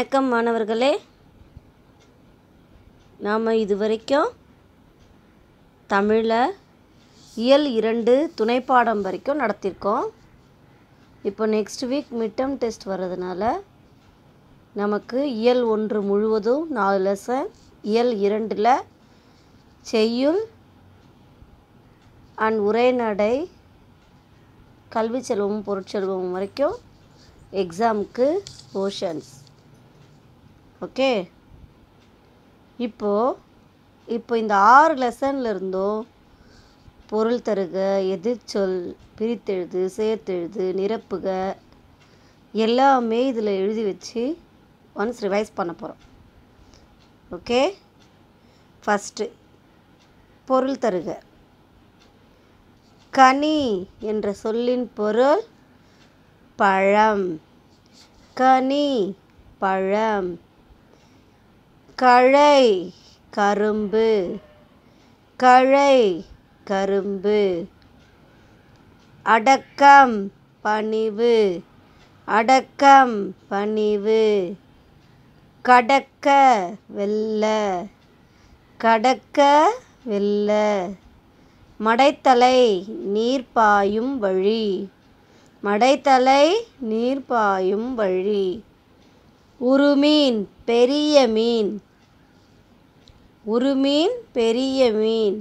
வணக்கம் மாணவர்களே நாம் இது வரைக்கும் தமிழில் இயல் இரண்டு துணைப்பாடம் வரைக்கும் நடத்தியிருக்கோம் இப்போ நெக்ஸ்ட் வீக் மிட்டம் டெஸ்ட் வர்றதுனால நமக்கு இயல் ஒன்று முழுவதும் நாலு லெசன் இயல் இரண்டில் செய்யுள் அண்ட் உரைநடை கல்வி செல்வமும் பொருட்செல்வமும் வரைக்கும் எக்ஸாமுக்கு போர்ஷன்ஸ் ஓகே இப்போது இப்போ இந்த ஆறு லெசனில் இருந்தும் பொருள் தருக எதிர்ச்சொல் பிரித்தெழுது சேர்த்தெழுது நிரப்புக எல்லாமே இதில் எழுதி வச்சு ஒன்ஸ் ரிவைஸ் பண்ண போகிறோம் ஓகே ஃபஸ்ட்டு பொருள் தருக கனி என்ற சொல்லின் பொருள் பழம் கனி பழம் கழை கரும்பு கழை கரும்பு அடக்கம் பணிவு அடக்கம் பணிவு கடக்க வெல்ல கடக்க வெல்ல மடைத்தலை நீர் பாயும் வழி மடைத்தலை நீர் பாயும் வழி உருமீன் பெரிய மீன் ஒரு மீன் பெரிய மீன்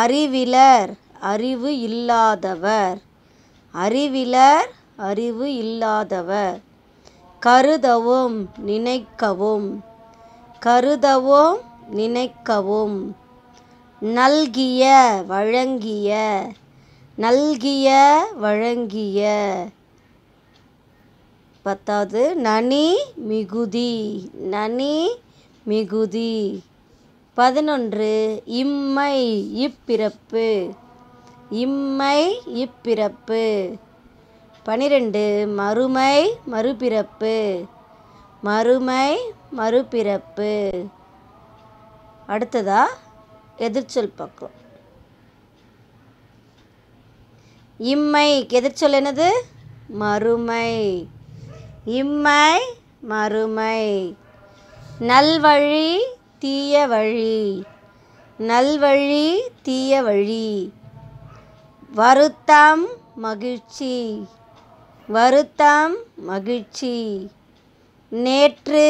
அறிவிலர் அறிவு இல்லாதவர் அறிவிலர் அறிவு இல்லாதவர் கருதவும் நினைக்கவும் கருதவும் நினைக்கவும் நல்கிய வழங்கிய நல்கிய வழங்கிய பத்தாவது நனி மிகுதி நனி மிகுதி பதினொன்று இம்மை இப்பிறப்பு இம்மை இப்பிறப்பு பனிரெண்டு மறுமை மறுபிறப்பு மறுமை மறுபிறப்பு அடுத்ததா எதிர்ச்சொல் பக்கம் இம்மை எதிர்ச்சொல் என்னது மறுமை இம்மை மறுமை நல்வழி தீய வழி நல்வழி தீய வழி வருத்தம் மகிழ்ச்சி வருத்தம் மகிழ்ச்சி நேற்று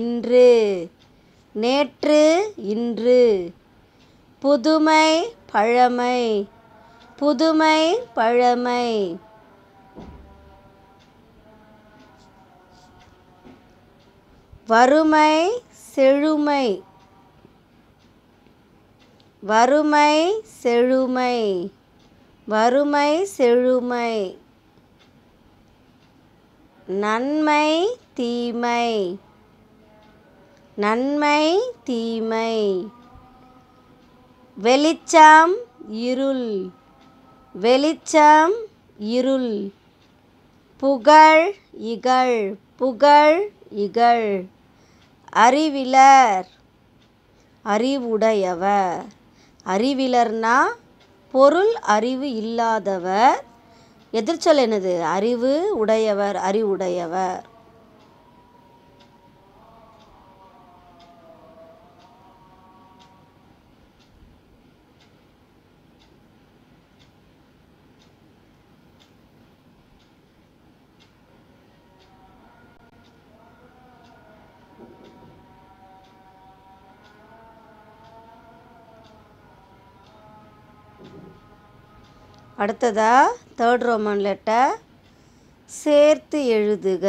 இன்று நேற்று இன்று புதுமை பழமை புதுமை பழமை வறுமை செழுமை வறுமை செழுமை வறுமை செழுமை நன்மை தீமை நன்மை தீமை வெளிச்சம் இருள் வெளிச்சம் இருள் புகழ் இகழ் புகழ் இகழ் அறிவிலர் அறிவுடையவர் அறிவிலர்னா பொருள் அறிவு இல்லாதவர் எதிர்ச்சொல் என்னது அறிவு உடையவர் அறிவுடையவர் அடுத்ததாக தேர்ட் ரோமன் லெட்டர் சேர்த்து எழுதுக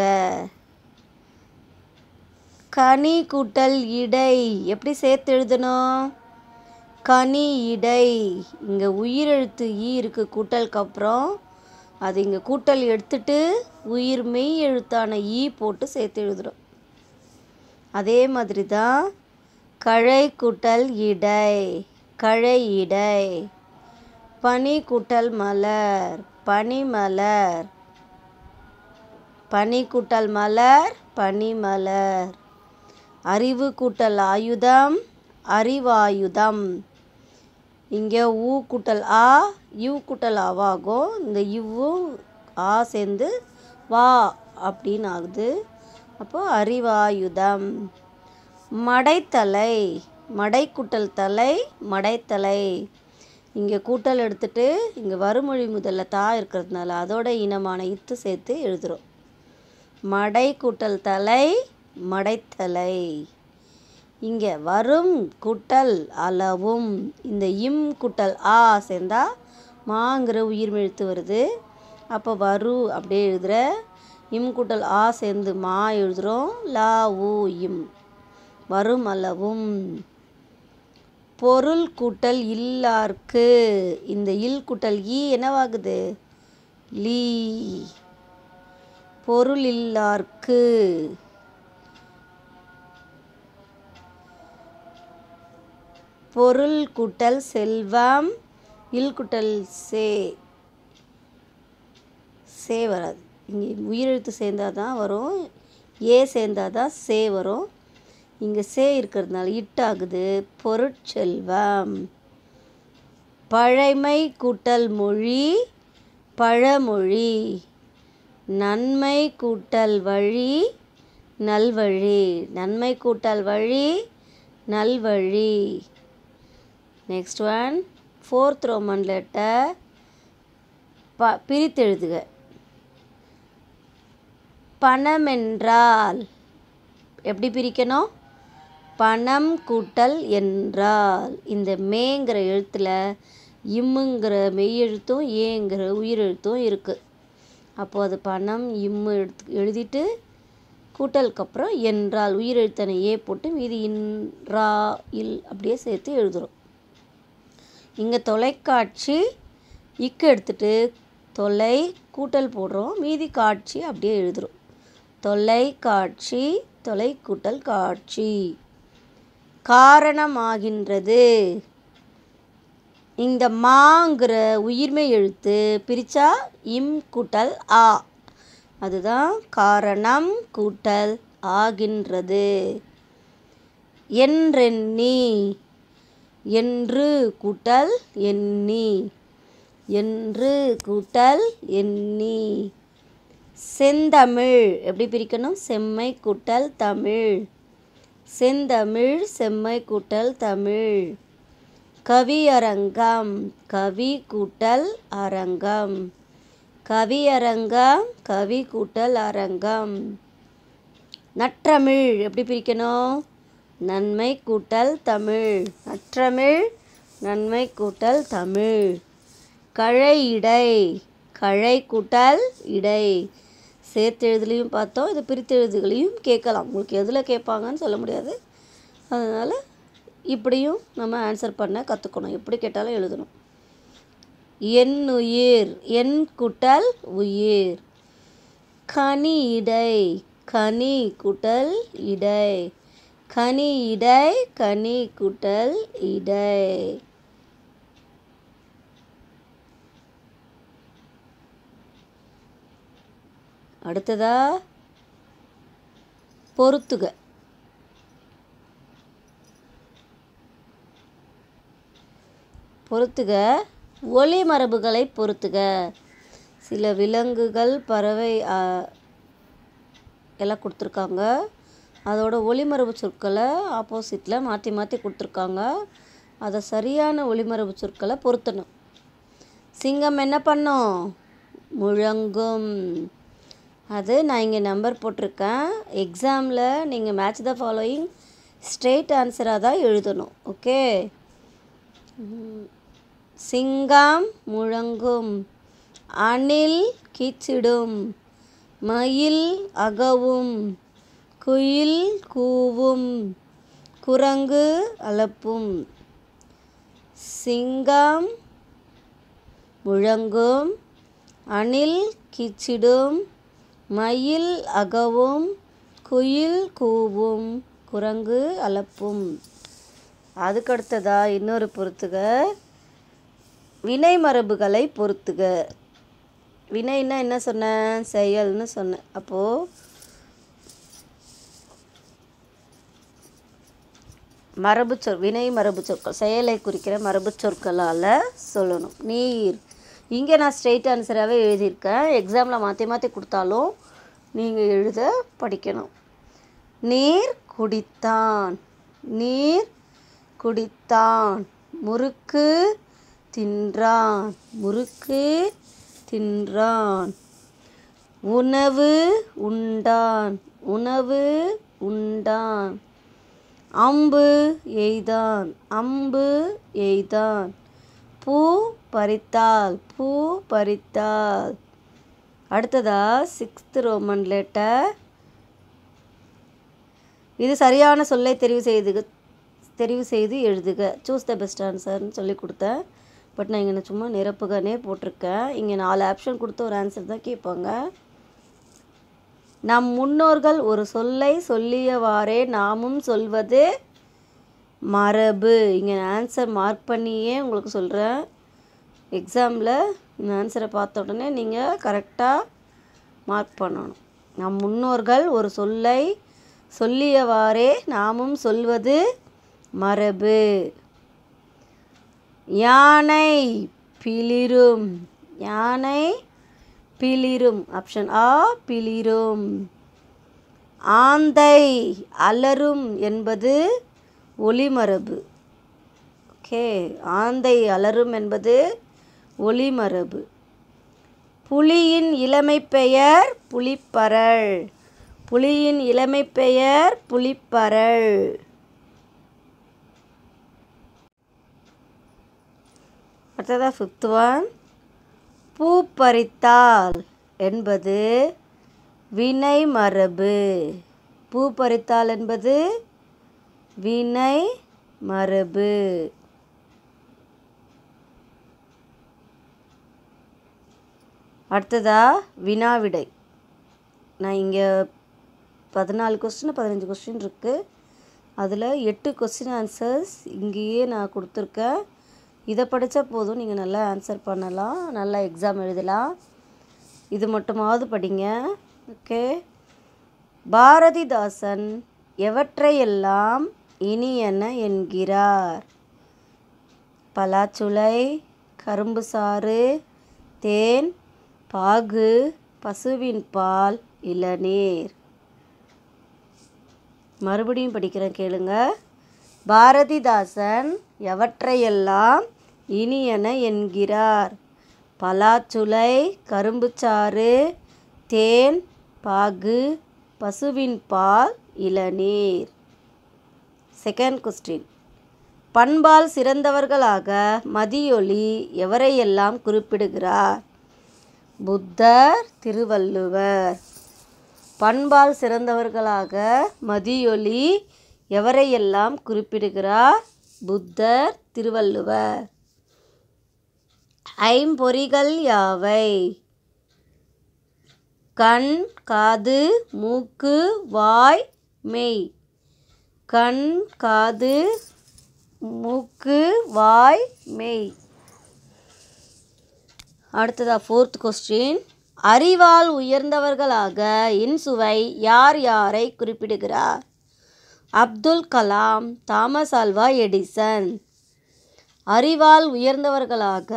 கனி கூட்டல் இடை எப்படி சேர்த்து எழுதணும் கனி இடை இங்கே உயிரெழுத்து ஈ இருக்குது கூட்டலுக்கு அப்புறம் அது இங்கே கூட்டல் எடுத்துட்டு உயிர் மெய் எழுத்தான ஈ போட்டு சேர்த்து எழுதுகிறோம் அதே மாதிரி தான் கழை கூட்டல் இடை கழை இடை பனிக்குட்டல் மலர் பனிமலர் பனிக்குட்டல் மலர் பனிமலர் அறிவு கூட்டல் ஆயுதம் அறிவாயுதம் இங்கே ஊ குட்டல் ஆ யூ குட்டல் ஆவாகும் இந்த இவ்வும் ஆ சேர்ந்து வா அப்படின்னு ஆகுது அப்போது அறிவாயுதம் மடைத்தலை மடைக்குட்டல் தலை மடைத்தலை இங்கே கூட்டல் எடுத்துட்டு இங்கே வறுமொழி முதல்ல தா இருக்கிறதுனால அதோட இனமான இத்து சேர்த்து எழுதுகிறோம் மடை கூட்டல் தலை மடைத்தலை இங்கே வரும் கூட்டல் அளவும் இந்த இம் கூட்டல் ஆ சேர்ந்தா மாங்கிற உயிர்மெழுத்து வருது அப்போ வரு அப்படியே எழுதுகிற இம் கூட்டல் ஆ சேர்ந்து மா எழுதுகிறோம் லா ஊ இம் வரும் அளவும் பொருள் கூட்டல் இல்லார்க்கு இந்த இல் கூட்டல் ஈ என்னவாகுது லீ பொருள் இல்லார்க்கு பொருள் கூட்டல் செல்வம் இல் கூட்டல் சே சே வராது இங்கே உயிரெழுத்து சேர்ந்தாதான் வரும் ஏ சேர்ந்தாதான் சே வரும் இங்கே சே இருக்கிறதுனால இட்டாகுது பொருட்செல்வம் பழைமை கூட்டல் மொழி பழமொழி நன்மை கூட்டல் வழி நல்வழி நன்மை கூட்டல் வழி நல்வழி next one fourth Roman letter ப பிரித்தெழுதுக பணமென்றால் எப்படி பிரிக்கணும் பணம் கூட்டல் என்றால் இந்த மேங்கிற எழுத்தில் இம்முங்கிற மெய்யெழுத்தும் ஏங்கிற உயிரெழுத்தும் இருக்குது அப்போது அது பணம் இம்மு எடுத்து எழுதிட்டு கூட்டலுக்கு அப்புறம் என்றால் உயிரெழுத்தனை ஏ போட்டு மீதி இன்றா இல் அப்படியே சேர்த்து எழுதுகிறோம் இங்கே தொலைக்காட்சி இக்கு எடுத்துட்டு தொலை கூட்டல் போடுறோம் மீதி காட்சி அப்படியே எழுதுகிறோம் தொலைக்காட்சி தொலை கூட்டல் காட்சி காரணமாகின்றது இந்த மாங்கிற உயிர்மை எழுத்து பிரிச்சா இம் கூட்டல் ஆ அதுதான் காரணம் கூட்டல் ஆகின்றது என்றெண்ணி என்று கூட்டல் எண்ணி என்று கூட்டல் எண்ணி செந்தமிழ் எப்படி பிரிக்கணும் செம்மை கூட்டல் தமிழ் செந்தமிழ் செம்மை கூட்டல் தமிழ் கவியரங்கம் கவி கூட்டல் அரங்கம் கவியரங்கம் கவி கூட்டல் அரங்கம் நற்றமிழ் எப்படி பிரிக்கணும் நன்மை கூட்டல் தமிழ் நற்றமிழ் நன்மை கூட்டல் தமிழ் கழை இடை கழை கூட்டல் இடை சேர்த்தெழுதுலையும் பார்த்தோம் இது பிரித்தெழுதுகளையும் கேட்கலாம் உங்களுக்கு எதில் கேட்பாங்கன்னு சொல்ல முடியாது அதனால் இப்படியும் நம்ம ஆன்சர் பண்ண கற்றுக்கணும் எப்படி கேட்டாலும் எழுதணும் என் உயிர் என் குட்டல் உயிர் கனி இடை கனி குட்டல் இடை கனி இடை கனி குட்டல் இடை அடுத்ததா பொருத்துக பொருத்துக ஒளி மரபுகளை பொருத்துக சில விலங்குகள் பறவை எல்லாம் கொடுத்துருக்காங்க அதோட ஒளிமரபு சொற்களை ஆப்போசிட்டில் மாற்றி மாற்றி கொடுத்துருக்காங்க அதை சரியான ஒளிமரபு சொற்களை பொருத்தணும் சிங்கம் என்ன பண்ணும் முழங்கும் அது நான் இங்கே நம்பர் போட்டிருக்கேன் எக்ஸாமில் நீங்கள் மேட்ச் த ஃபாலோயிங் ஸ்ட்ரெயிட் ஆன்சராக தான் எழுதணும் ஓகே சிங்கம் முழங்கும் அணில் கீச்சிடும் மயில் அகவும் குயில் கூவும் குரங்கு அலப்பும் சிங்கம் முழங்கும் அணில் கீச்சிடும் மயில் அகவும் குயில் கூவும் குரங்கு அலப்பும் அதுக்கடுத்ததா இன்னொரு பொறுத்துக வினை மரபுகளை பொறுத்துக வினைன்னா என்ன சொன்னேன் செயல்னு சொன்னேன் அப்போது மரபு சொ வினை மரபு சொற்கள் செயலை குறிக்கிற மரபு சொற்களால் சொல்லணும் நீர் இங்கே நான் ஸ்ட்ரெயிட் ஆன்சராகவே எழுதியிருக்கேன் எக்ஸாமில் மாற்றி மாற்றி கொடுத்தாலும் நீங்கள் எழுத படிக்கணும் நீர் குடித்தான் நீர் குடித்தான் முறுக்கு தின்றான் முறுக்கு தின்றான் உணவு உண்டான் உணவு உண்டான் அம்பு எய்தான் அம்பு எய்தான் பூ பறித்தால் பூ பறித்தால் அடுத்ததா சிக்ஸ்த் ரோமன் லெட்டர் இது சரியான சொல்லை தெரிவு செய்து தெரிவு செய்து எழுதுக சூஸ் த பெஸ்ட் ஆன்சர்னு சொல்லி கொடுத்தேன் பட் நான் இங்கே சும்மா நிரப்புகனே போட்டிருக்கேன் இங்கே நாலு ஆப்ஷன் கொடுத்து ஒரு ஆன்சர் தான் கேட்பாங்க நம் முன்னோர்கள் ஒரு சொல்லை சொல்லியவாறே நாமும் சொல்வது மரபு இங்கே ஆன்சர் மார்க் பண்ணியே உங்களுக்கு சொல்கிறேன் எக்ஸாமில் இந்த ஆன்சரை பார்த்த உடனே நீங்கள் கரெக்டாக மார்க் பண்ணணும் நம் முன்னோர்கள் ஒரு சொல்லை சொல்லியவாறே நாமும் சொல்வது மரபு யானை பிளிரும் யானை பிளிரும் ஆப்ஷன் ஆ பிளிரும் ஆந்தை அலரும் என்பது ஒளிமரபு ஓகே ஆந்தை அலரும் என்பது ஒளிமரபு புலியின் இளமை பெயர் புலிப்பரள் புலியின் இளமை பெயர் புலிப்பரள் அடுத்ததாக ஃபிஃப்த் ஒன் பூ பறித்தால் என்பது வினை மரபு பூ பறித்தால் என்பது வினை மரபு அடுத்ததா வினாவிடை நான் இங்கே பதினாலு கொஸ்டின் பதினஞ்சு கொஸ்டின் இருக்குது அதில் எட்டு கொஸ்டின் ஆன்சர்ஸ் இங்கேயே நான் கொடுத்துருக்கேன் இதை படித்தா போதும் நீங்கள் நல்லா ஆன்சர் பண்ணலாம் நல்லா எக்ஸாம் எழுதலாம் இது மட்டுமாவது படிங்க ஓகே பாரதிதாசன் எவற்றையெல்லாம் இனியன என்கிறார் பலாச்சுளை கரும்பு சாறு தேன் பாகு பசுவின் பால் இளநீர் மறுபடியும் படிக்கிறேன் கேளுங்க பாரதிதாசன் எவற்றையெல்லாம் இனியன என்கிறார் பலாச்சுளை கரும்பு சாறு தேன் பாகு பசுவின் பால் இளநீர் செகண்ட் கொஸ்டின் பண்பால் சிறந்தவர்களாக மதியொளி எவரையெல்லாம் குறிப்பிடுகிறார் புத்தர் திருவள்ளுவர் பண்பால் சிறந்தவர்களாக மதியொளி எவரையெல்லாம் குறிப்பிடுகிறார் புத்தர் திருவள்ளுவர் ஐம்பொறிகள் யாவை கண் காது மூக்கு வாய் மெய் கண் காது மூக்கு வாய் மெய் அடுத்ததாக ஃபோர்த் கொஸ்டின் அறிவால் உயர்ந்தவர்களாக இன்சுவை யார் யாரை குறிப்பிடுகிறார் Abdul Kalam Thomas Alva Edison அறிவால் உயர்ந்தவர்களாக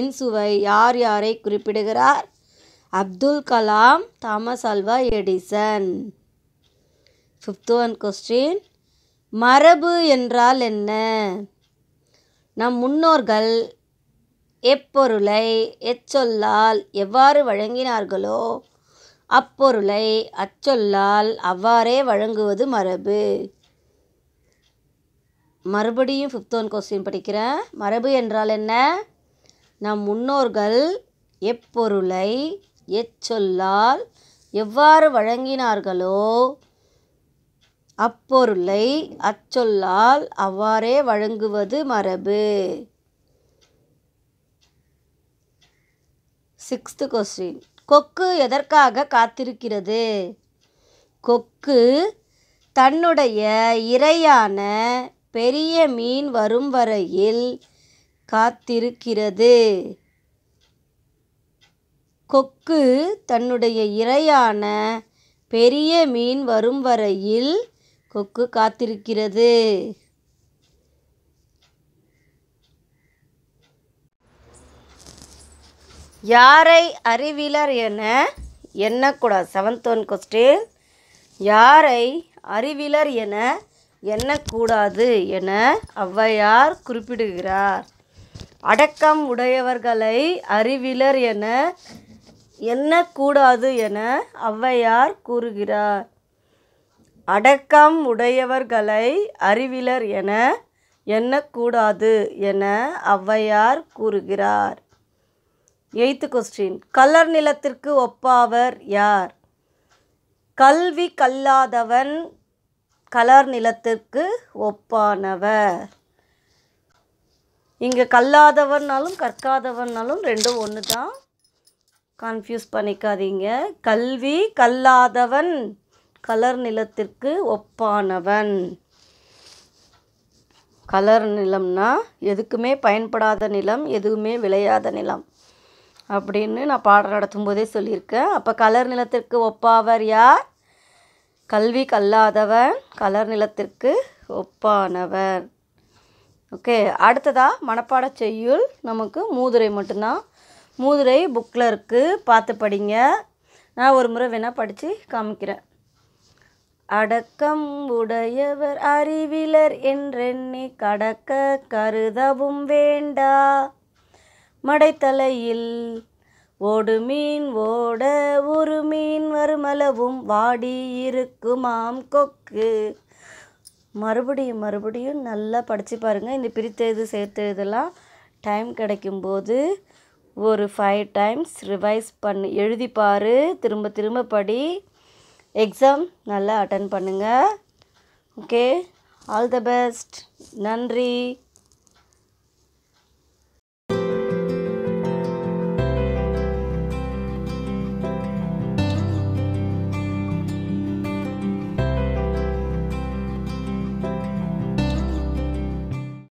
இன்சுவை யார் யாரை குறிப்பிடுகிறார் Abdul Kalam Thomas Alva Edison fifth one question மரபு என்றால் என்ன நம் முன்னோர்கள் எப்பொருளை எச்சொல்லால் எவ்வாறு வழங்கினார்களோ அப்பொருளை அச்சொல்லால் அவ்வாறே வழங்குவது மரபு மறுபடியும் ஃபிஃப்த் ஒன் கொஸ்டின் படிக்கிறேன் மரபு என்றால் என்ன நம் முன்னோர்கள் எப்பொருளை எச்சொல்லால் எவ்வாறு வழங்கினார்களோ அப்பொருளை அச்சொல்லால் அவ்வாறே வழங்குவது மரபு சிக்ஸ்த்து கொஸ்டின் கொக்கு எதற்காக காத்திருக்கிறது கொக்கு தன்னுடைய இரையான பெரிய மீன் வரும் வரையில் காத்திருக்கிறது கொக்கு தன்னுடைய இரையான பெரிய மீன் வரும் வரையில் கொக்கு காத்திருக்கிறது யாரை அறிவிலர் என எண்ணக்கூடாது செவன்த் ஒன் கொஸ்டின் யாரை அறிவிலர் என எண்ணக்கூடாது என ஔவையார் குறிப்பிடுகிறார் அடக்கம் உடையவர்களை அறிவிலர் என எண்ணக்கூடாது என ஔவையார் கூறுகிறார் அடக்கம் உடையவர்களை அறிவிலர் என எண்ணக்கூடாது என ஔவையார் கூறுகிறார் எய்த்து கொஸ்டின் கலர் நிலத்திற்கு ஒப்பாவர் யார் கல்வி கல்லாதவன் கலர் நிலத்திற்கு ஒப்பானவர் இங்கே கல்லாதவன்னாலும் கற்காதவன்னாலும் ரெண்டும் ஒன்று தான் கன்ஃபியூஸ் பண்ணிக்காதீங்க கல்வி கல்லாதவன் கலர் நிலத்திற்கு ஒப்பானவன் கலர் நிலம்னா எதுக்குமே பயன்படாத நிலம் எதுவுமே விளையாத நிலம் அப்படின்னு நான் பாடல் நடத்தும் போதே சொல்லியிருக்கேன் அப்போ கலர் நிலத்திற்கு ஒப்பாவர் யார் கல்வி கல்லாதவன் கலர் நிலத்திற்கு ஒப்பானவர் ஓகே அடுத்ததாக மனப்பாட செய்யுள் நமக்கு மூதுரை மட்டும்தான் மூதுரை புக்கில் இருக்குது பார்த்து படிங்க நான் ஒரு முறை வேணால் படித்து காமிக்கிறேன் அடக்கம் உடையவர் அறிவிலர் என்றெண்ணி கடக்க கருதவும் வேண்டா மடைத்தலையில் ஓடு மீன் ஓட ஒரு மீன் வருமளவும் வாடி இருக்குமாம் கொக்கு மறுபடியும் மறுபடியும் நல்லா படித்து பாருங்கள் இந்த பிரித்தெழுது இதெல்லாம் டைம் கிடைக்கும்போது ஒரு ஃபைவ் டைம்ஸ் ரிவைஸ் பண்ணி எழுதிப்பார் திரும்ப திரும்ப படி எக்ஸாம் நல்லா அட்டன் பண்ணுங்கள் ஓகே ஆல் த பெஸ்ட் நன்றி